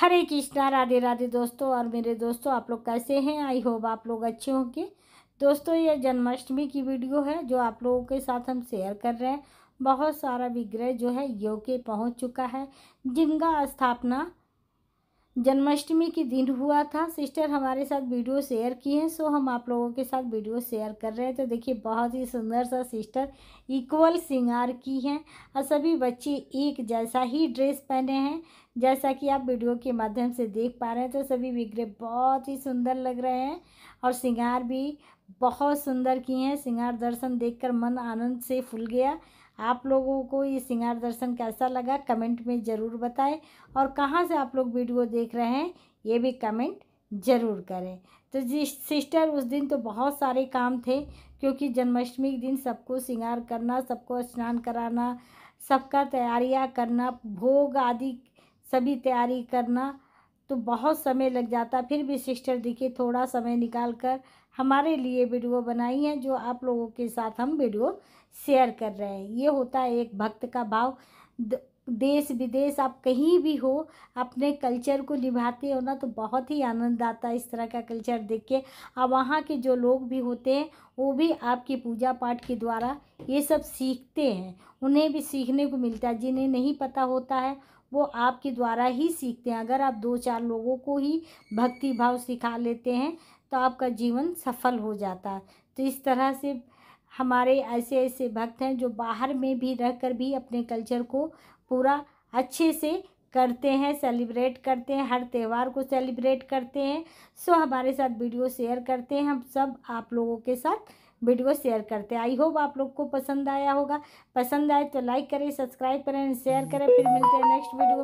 हरे कृष्णा राधे राधे दोस्तों और मेरे दोस्तों आप लोग कैसे हैं आई होप आप लोग अच्छे होंगे दोस्तों ये जन्माष्टमी की वीडियो है जो आप लोगों के साथ हम शेयर कर रहे हैं बहुत सारा विग्रह जो है योग के पहुँच चुका है जिनका स्थापना जन्माष्टमी के दिन हुआ था सिस्टर हमारे साथ वीडियो शेयर की है सो हम आप लोगों के साथ वीडियो शेयर कर रहे हैं तो देखिए बहुत ही सुंदर सा सिस्टर इक्वल श्रृंगार की है और सभी बच्चे एक जैसा ही ड्रेस पहने हैं जैसा कि आप वीडियो के माध्यम से देख पा रहे हैं तो सभी विग्रह बहुत ही सुंदर लग रहे हैं और श्रृंगार भी बहुत सुंदर की हैं सिंगार दर्शन देखकर मन आनंद से फूल गया आप लोगों को ये सिंगार दर्शन कैसा लगा कमेंट में ज़रूर बताएं और कहाँ से आप लोग वीडियो देख रहे हैं ये भी कमेंट ज़रूर करें तो जी सिस्टर उस दिन तो बहुत सारे काम थे क्योंकि जन्माष्टमी के दिन सबको श्रृंगार करना सबको स्नान कराना सबका तैयारियाँ करना भोग आदि सभी तैयारी करना तो बहुत समय लग जाता फिर भी सिस्टर देखिए थोड़ा समय निकाल कर हमारे लिए वीडियो बनाई है जो आप लोगों के साथ हम वीडियो शेयर कर रहे हैं ये होता है एक भक्त का भाव देश विदेश आप कहीं भी हो अपने कल्चर को निभाते हो ना तो बहुत ही आनंद आता है इस तरह का कल्चर देख के अब वहाँ के जो लोग भी होते हैं वो भी आपकी पूजा पाठ के द्वारा ये सब सीखते हैं उन्हें भी सीखने को मिलता है जिन्हें नहीं पता होता है वो आपके द्वारा ही सीखते हैं अगर आप दो चार लोगों को ही भक्ति भाव सिखा लेते हैं तो आपका जीवन सफल हो जाता है तो इस तरह से हमारे ऐसे ऐसे भक्त हैं जो बाहर में भी रह कर भी अपने कल्चर को पूरा अच्छे से करते हैं सेलिब्रेट करते हैं हर त्यौहार को सेलिब्रेट करते हैं सो हमारे साथ वीडियो शेयर करते हैं हम सब आप लोगों के साथ वीडियो शेयर करते हैं आई होप आप लोग को पसंद आया होगा पसंद आए तो लाइक करें सब्सक्राइब करें शेयर करें फिर मिलते हैं नेक्स्ट वीडियो में